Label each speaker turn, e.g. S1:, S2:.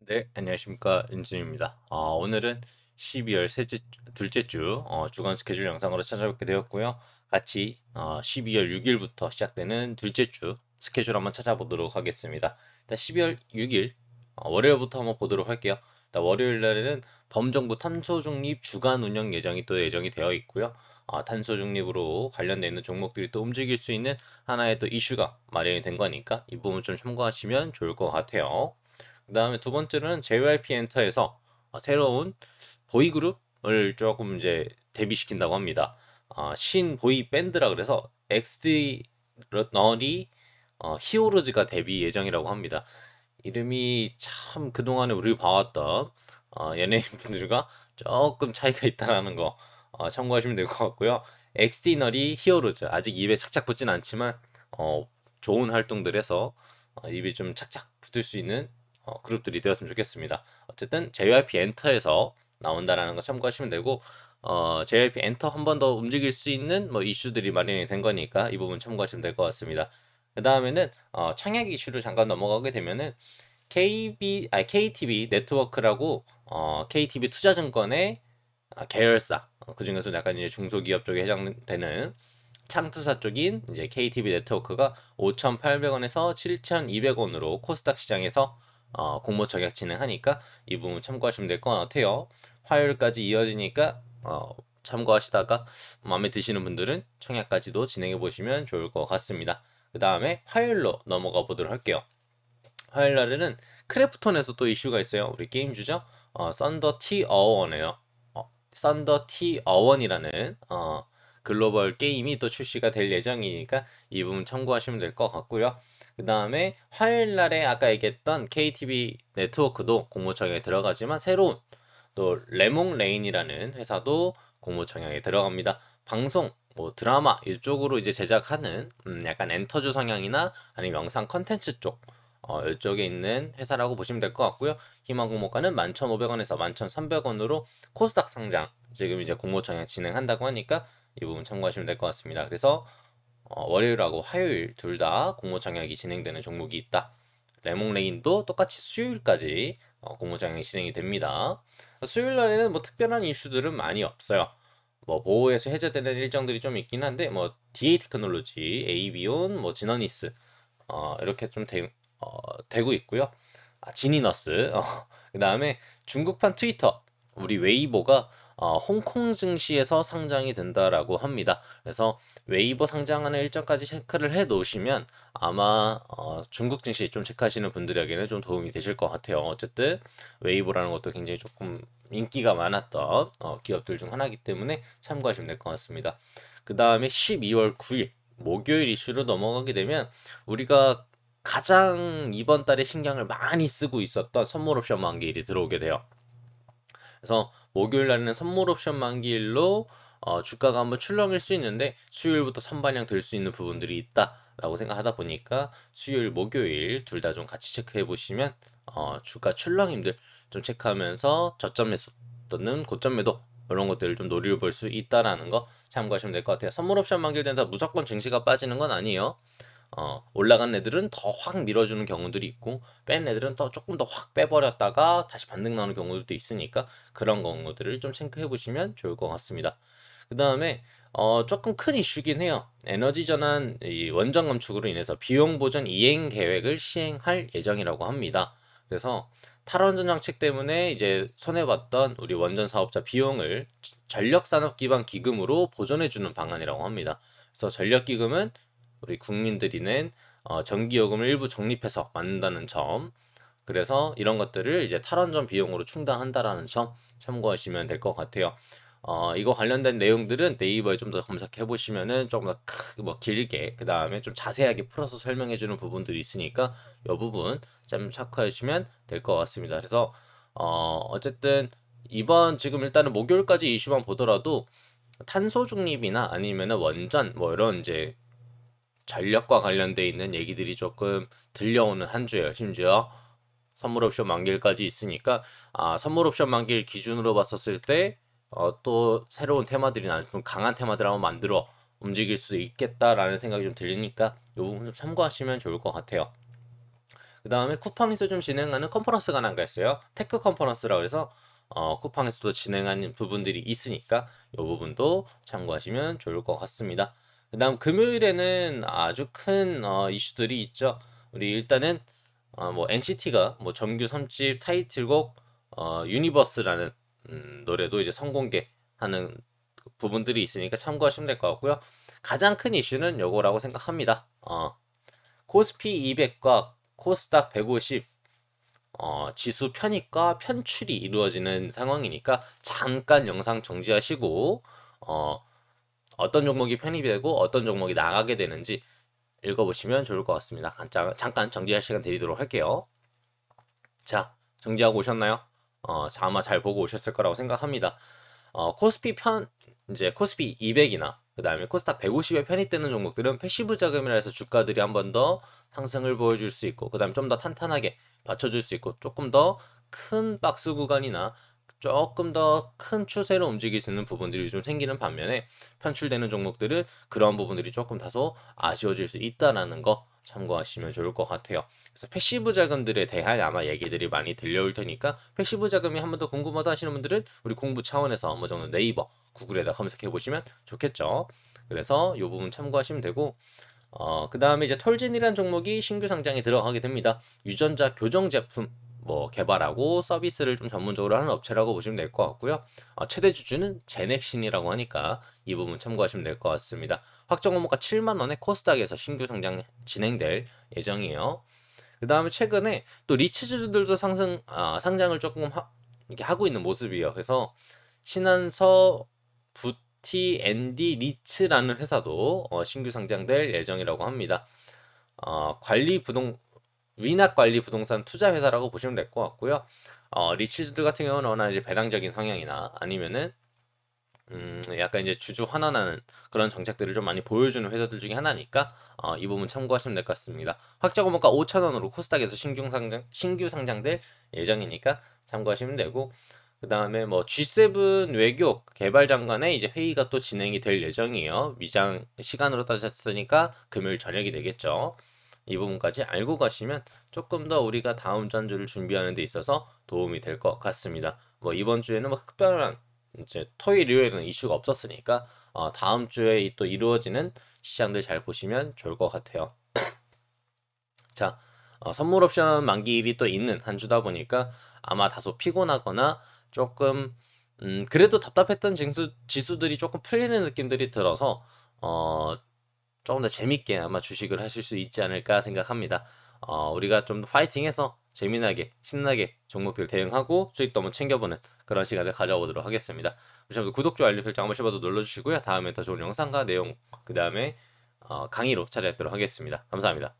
S1: 네, 안녕하십니까. 윤진입니다. 아, 어, 오늘은 12월 셋째, 둘째 주 어, 주간 스케줄 영상으로 찾아뵙게 되었고요. 같이 어, 12월 6일부터 시작되는 둘째 주 스케줄 한번 찾아보도록 하겠습니다. 일단 12월 6일 어, 월요일부터 한번 보도록 할게요. 일단 월요일 날에는 범정부 탄소 중립 주간 운영 예정이 또 예정이 되어 있고요. 어, 탄소 중립으로 관련되어 있는 종목들이 또 움직일 수 있는 하나의 또 이슈가 마련이 된 거니까 이 부분 좀 참고하시면 좋을 것 같아요. 그 다음에 두 번째는 JYP 엔터에서 어, 새로운 보이그룹을 조금 이제 데뷔시킨다고 합니다. 어, 신 보이 밴드라 그래서 엑스디 너리 어, 히어로즈가 데뷔 예정이라고 합니다. 이름이 참 그동안에 우리 봐왔던 어, 연예인분들과 조금 차이가 있다라는 거 어, 참고하시면 될 것 같고요. 엑스디너리 히어로즈 아직 입에 착착 붙진 않지만 어, 좋은 활동들 해서 어, 입에 좀 착착 붙을 수 있는 어, 그룹들이 되었으면 좋겠습니다. 어쨌든 JYP 엔터에서 나온다라는 거 참고하시면 되고 어, JYP 엔터 한 번 더 움직일 수 있는 뭐 이슈들이 마련이 된 거니까 이 부분 참고하시면 될 것 같습니다. 그 다음에는 어, 창약 이슈를 잠깐 넘어가게 되면은 KB, 아, KTB 네트워크라고 어, KTB 투자증권의 아, 계열사 어, 그 중에서 약간 이제 중소기업 쪽에 해당되는 창투사 쪽인 이제 KTB 네트워크가 5,800원에서 7,200원으로 코스닥 시장에서 어, 공모 저격 진행하니까 이 부분 참고하시면 될 것 같아요. 화요일까지 이어지니까 어, 참고하시다가 마음에 드시는 분들은 청약까지도 진행해 보시면 좋을 것 같습니다. 그 다음에 화요일로 넘어가 보도록 할게요. 화요일 날에는 크래프톤에서 또 이슈가 있어요. 우리 게임 주죠. 어, 썬더 티 어원이에요. 어, 썬더 티 어원이라는 어, 글로벌 게임이 또 출시가 될 예정이니까 이 부분 참고하시면 될 것 같고요. 그 다음에 음. 화요일 날에 아까 얘기했던 KTV 네트워크도 공모청약에 들어가지만 새로운 또 레몽 레인이라는 회사도 공모청약에 들어갑니다. 방송 뭐 드라마 이쪽으로 이제 제작하는 음 약간 엔터주 성향이나 아니면 영상 컨텐츠 쪽 어, 이쪽에 있는 회사라고 보시면 될 것 같고요. 희망 공모가는 11,500원에서 11,300원으로 코스닥 상장 지금 이제 공모청약 진행한다고 하니까 이 부분 참고하시면 될 것 같습니다. 그래서 어, 월요일하고 화요일 둘 다 공모 장약이 진행되는 종목이 있다. 레몽레인도 똑같이 수요일까지 어, 공모 청약이 진행이 됩니다. 수요일 날에는 뭐 특별한 이슈들은 많이 없어요. 뭐 보호에서 해제되는 일정들이 좀 있긴 한데 뭐 DA 테크놀로지, AB온, 뭐 진어니스 어, 이렇게 좀 되, 어, 되고 있고요. 아, 지니너스 어, 그 다음에 중국판 트위터 우리 웨이보가 어, 홍콩 증시에서 상장이 된다라고 합니다. 그래서 웨이버 상장하는 일정까지 체크를 해 놓으시면 아마 어, 중국 증시 좀 체크하시는 분들에게는 좀 도움이 되실 것 같아요. 어쨌든 웨이버라는 것도 굉장히 조금 인기가 많았던 어, 기업들 중 하나이기 때문에 참고하시면 될 것 같습니다. 그 다음에 12월 9일 목요일 이슈로 넘어가게 되면 우리가 가장 이번 달에 신경을 많이 쓰고 있었던 선물 옵션 만기일이 들어오게 돼요. 그래서 목요일 날에는 선물 옵션 만기일로 어, 주가가 한번 출렁일 수 있는데 수요일부터 선반영 될수 있는 부분들이 있다라고 생각하다 보니까 수요일 목요일 둘 다 좀 같이 체크해 보시면 어, 주가 출렁임들 좀 체크하면서 저점 매수 또는 고점 매도 이런 것들을 좀노려볼수 있다라는 거 참고하시면 될 것 같아요. 선물 옵션 만기일 된다 무조건 증시가 빠지는 건 아니에요. 어, 올라간 애들은 더 확 밀어주는 경우들이 있고 뺀 애들은 더 조금 더 확 빼버렸다가 다시 반등 나오는 경우들도 있으니까 그런 경우들을 좀 체크해 보시면 좋을 것 같습니다. 그 다음에 어, 조금 큰 이슈긴 해요. 에너지 전환 원전 감축으로 인해서 비용 보전 이행 계획을 시행할 예정이라고 합니다. 그래서 탈원전 정책 때문에 이제 손해봤던 우리 원전 사업자 비용을 전력산업기반 기금으로 보전해주는 방안이라고 합니다. 그래서 전력기금은 우리 국민들이 낸 어, 전기요금을 일부 적립해서 만든다는점 그래서 이런 것들을 이제 탈원전 비용으로 충당한다라는 점 참고하시면 될 것 같아요. 어, 이거 관련된 내용들은 네이버에 좀 더 검색해 보시면은 조금 더뭐 길게 그 다음에 좀 자세하게 풀어서 설명해 주는 부분들이 있으니까 이 부분 좀 참고하시면 될 것 같습니다. 그래서 어, 어쨌든 이번 지금 일단은 목요일까지 이슈만 보더라도 탄소 중립이나 아니면 원전 뭐 이런 이제 전력과 관련돼 있는 얘기들이 조금 들려오는 한 주예요. 심지어 선물 옵션 만기일까지 있으니까 아, 선물 옵션 만기일 기준으로 봤었을 때또 어, 새로운 테마들이 나좀 강한 테마들 한번 만들어 움직일 수 있겠다라는 생각이 좀 들리니까 이 부분 좀 참고하시면 좋을 것 같아요. 그 다음에 쿠팡에서 좀 진행하는 컨퍼런스가 하나가 있어요. 테크 컨퍼런스라고 해서 어, 쿠팡에서도 진행한 부분들이 있으니까 이 부분도 참고하시면 좋을 것 같습니다. 그 다음 금요일에는 아주 큰 어, 이슈들이 있죠. 우리 일단은 어, 뭐 NCT가 뭐 정규 3집 타이틀곡 어, 유니버스라는 음, 노래도 이제 선공개하는 그 부분들이 있으니까 참고하시면 될 것 같고요. 가장 큰 이슈는 요거라고 생각합니다. 어, 코스피 200과 코스닥 150 어, 지수 편입과 편출이 이루어지는 상황이니까 잠깐 영상 정지하시고 어, 어떤 종목이 편입 되고 어떤 종목이 나가게 되는지 읽어보시면 좋을 것 같습니다. 잠깐 정지할 시간 드리도록 할게요. 자, 정지하고 오셨나요? 어, 아마 잘 보고 오셨을 거라고 생각합니다. 어, 코스피 편, 이제 코스피 200이나 그 다음에 코스닥 150에 편입되는 종목들은 패시브 자금이라 해서 주가들이 한 번 더 상승을 보여줄 수 있고 그 다음에 좀 더 탄탄하게 받쳐줄 수 있고 조금 더 큰 박스 구간이나 조금 더 큰 추세로 움직일 수 있는 부분들이 좀 생기는 반면에 편출되는 종목들은 그런 부분들이 조금 다소 아쉬워질 수 있다라는 거 참고하시면 좋을 것 같아요. 그래서 패시브 자금들에 대한 아마 얘기들이 많이 들려올 테니까 패시브 자금이 한 번 더 궁금하다 하시는 분들은 우리 공부 차원에서 어느 정도 네이버, 구글에다 검색해 보시면 좋겠죠. 그래서 이 부분 참고하시면 되고 어, 그 다음에 이제 톨진이라는 종목이 신규 상장에 들어가게 됩니다. 유전자 교정 제품 뭐 개발하고 서비스를 좀 전문적으로 하는 업체라고 보시면 될 것 같고요. 어, 최대 주주는 제넥신이라고 하니까 이 부분 참고하시면 될 것 같습니다. 확정 공모가 7만 원에 코스닥에서 신규 상장 진행될 예정이에요. 그 다음에 최근에 또 리츠주들도 상승 아, 상장을 조금 하, 이렇게 하고 있는 모습이에요. 그래서 신한서 부티앤디 리츠라는 회사도 어, 신규 상장될 예정이라고 합니다. 어, 관리 부동 위낙관리 부동산 투자 회사라고 보시면 될 것 같고요. 어, 리치드 같은 경우는 워낙 이제 배당적인 성향이나 아니면은 음, 약간 이제 주주 환원하는 그런 정책들을 좀 많이 보여주는 회사들 중에 하나니까 어, 이 부분 참고하시면 될 것 같습니다. 확정 고가 5천원으로 코스닥에서 신규 상장 신규 상장될 예정이니까 참고하시면 되고 그 다음에 뭐 G7 외교 개발 장관의 이제 회의가 또 진행이 될 예정이에요. 미장 시간으로 따졌으니까 금요일 저녁이 되겠죠. 이 부분까지 알고 가시면 조금 더 우리가 다음 전주를 준비하는 데 있어서 도움이 될 것 같습니다. 뭐 이번 주에는 뭐 특별한 이제 토요일 일요일은 이슈가 없었으니까 어, 다음 주에 또 이루어지는 시장들 잘 보시면 좋을 것 같아요. 자 어, 선물 옵션 만기일이 또 있는 한 주다 보니까 아마 다소 피곤하거나 조금 음, 그래도 답답했던 지수, 지수들이 조금 풀리는 느낌들이 들어서 어, 조금 더 재밌게 아마 주식을 하실 수 있지 않을까 생각합니다. 어, 우리가 좀 파이팅해서 재미나게 신나게 종목들 대응하고 수익도 한번 챙겨보는 그런 시간을 가져보도록 하겠습니다. 잠시만 구독, 좋아요, 알림 설정 한번 씹어도 눌러주시고요. 다음에 더 좋은 영상과 내용 그 다음에 어, 강의로 찾아뵙도록 하겠습니다. 감사합니다.